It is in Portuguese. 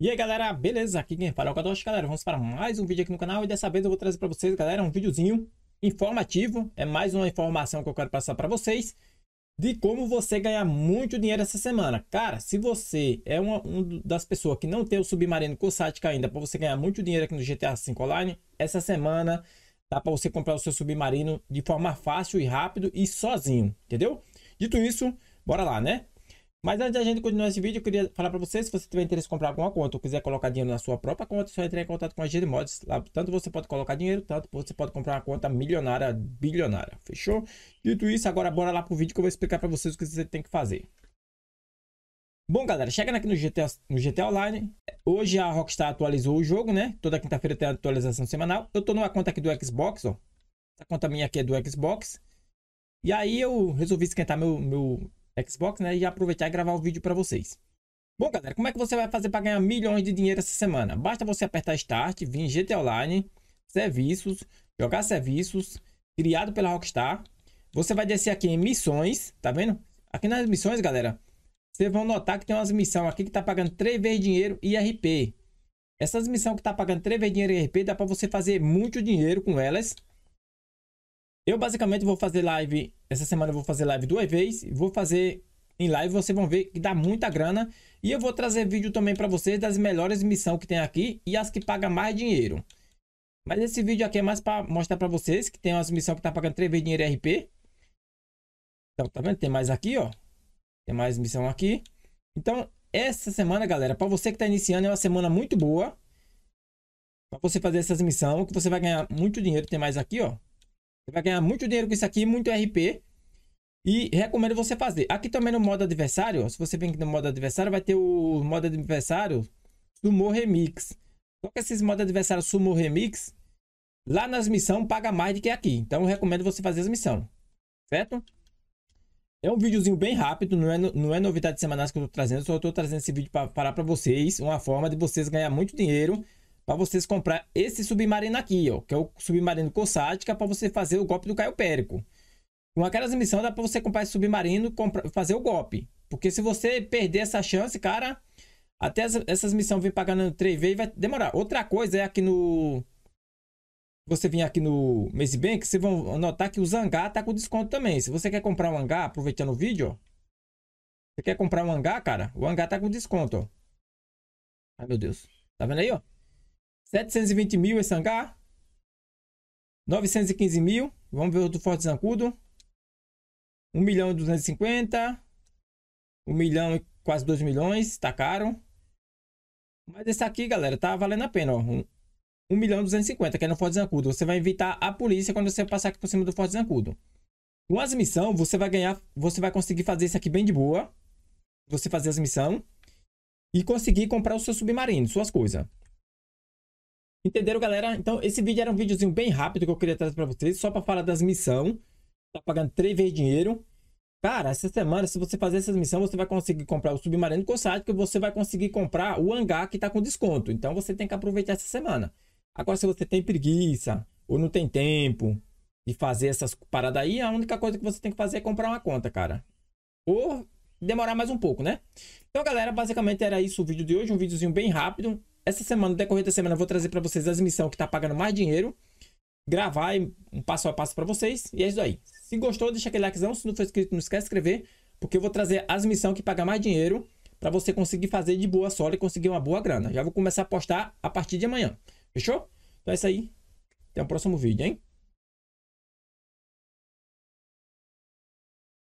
E aí galera, beleza? Aqui quem fala é o Kadosh, galera, vamos para mais um vídeo aqui no canal e dessa vez eu vou trazer para vocês, galera, um videozinho informativo, é mais uma informação que eu quero passar para vocês de como você ganhar muito dinheiro essa semana. Cara, se você é uma, das pessoas que não tem o Submarino Cossatic ainda para você ganhar muito dinheiro aqui no GTA V Online, essa semana dá para você comprar o seu Submarino de forma fácil e rápido e sozinho, entendeu? Dito isso, bora lá, né? Mas antes da gente continuar esse vídeo, eu queria falar para você, se você tiver interesse em comprar alguma conta ou quiser colocar dinheiro na sua própria conta, é só entrar em contato com a Gmods. Lá tanto você pode colocar dinheiro, tanto você pode comprar uma conta milionária, bilionária. Fechou? Dito isso, agora bora lá pro vídeo que eu vou explicar para vocês o que você tem que fazer. Bom, galera, chegando aqui no GTA, no GTA Online, hoje a Rockstar atualizou o jogo, né? Toda quinta-feira tem a atualização semanal. Eu tô numa conta aqui do Xbox, ó. Essa conta minha aqui é do Xbox. E aí eu resolvi esquentar meu, meu Xbox, né? E aproveitar e gravar o vídeo para vocês. Bom, galera, como é que você vai fazer para ganhar milhões de dinheiro essa semana? Basta você apertar Start, vir em GTA Online, Serviços, jogar Serviços, criado pela Rockstar. Você vai descer aqui em Missões, tá vendo? Aqui nas missões, galera, vocês vão notar que tem umas missões aqui que tá pagando 3 vezes dinheiro e RP. Essas missões que tá pagando 3 vezes dinheiro e RP, dá para você fazer muito dinheiro com elas. Eu basicamente vou fazer live essa semana eu vou fazer live duas vezes. Vou fazer em live, vocês vão ver que dá muita grana. E eu vou trazer vídeo também para vocês das melhores missões que tem aqui e as que pagam mais dinheiro. Mas esse vídeo aqui é mais para mostrar para vocês que tem umas missões que tá pagando 3 vezes dinheiro RP. Então, tá vendo? Tem mais aqui, ó. Tem mais missão aqui. Então, essa semana, galera, para você que tá iniciando, é uma semana muito boa. Para você fazer essas missões, que você vai ganhar muito dinheiro. Tem mais aqui, ó. Você vai ganhar muito dinheiro com isso aqui, muito RP. E recomendo você fazer. Aqui também no modo adversário, se você vem aqui no modo adversário, vai ter o modo adversário Sumo Remix. Só que esses modos adversários Sumo Remix, lá nas missões, paga mais do que aqui. Então, recomendo você fazer as missões. Certo? É um videozinho bem rápido, não é, não é novidade semanais que eu tô trazendo, só tô trazendo esse vídeo para falar para vocês uma forma de vocês ganhar muito dinheiro para vocês comprar esse submarino aqui, ó, que é o submarino Kossatka, para você fazer o golpe do Caio Périco. Com aquelas missões dá para você comprar esse submarino comprar, fazer o golpe. Porque se você perder essa chance, cara, até as, essas missões vir pagando 3V e vai demorar. Outra coisa é aqui no... Você vir aqui no Maze Bank, vocês vão notar que o hangar tá com desconto também. Se você quer comprar um hangar, aproveitando o vídeo, ó. Você quer comprar um hangar, cara? O hangar tá com desconto, ó. Ai, meu Deus. Tá vendo aí, ó? 720 mil esse hangar. 915 mil. Vamos ver outro Forte Zancudo. 1 milhão e 250. 1 milhão e quase 2 milhões. Tá caro. Mas esse aqui, galera, tá valendo a pena, ó. 1, milhão e 250, que é no Forte Zancudo. Você vai evitar a polícia quando você passar aqui por cima do Forte Zancudo. Com as missões, você vai ganhar... Você vai conseguir fazer isso aqui bem de boa. Você fazer as missões. E conseguir comprar o seu submarino, suas coisas. Entenderam, galera? Então, esse vídeo era um videozinho bem rápido que eu queria trazer para vocês, só para falar das missões. Tá pagando três vezes dinheiro. Cara, essa semana, se você fazer essas missões, você vai conseguir comprar o Submarino Cossático e você vai conseguir comprar o hangar que tá com desconto. Então, você tem que aproveitar essa semana. Agora, se você tem preguiça ou não tem tempo de fazer essas paradas aí, a única coisa que você tem que fazer é comprar uma conta, cara. Ou demorar mais um pouco, né? Então, galera, basicamente era isso o vídeo de hoje. Um videozinho bem rápido essa semana, no decorrer da semana, eu vou trazer para vocês as missões que tá pagando mais dinheiro. Gravar um passo a passo para vocês. E é isso aí. Se gostou, deixa aquele likezão. Se não for inscrito, não esquece de inscrever. Porque eu vou trazer as missões que pagam mais dinheiro para você conseguir fazer de boa solo e conseguir uma boa grana. Já vou começar a postar a partir de amanhã. Fechou? Então é isso aí. Até o próximo vídeo, hein?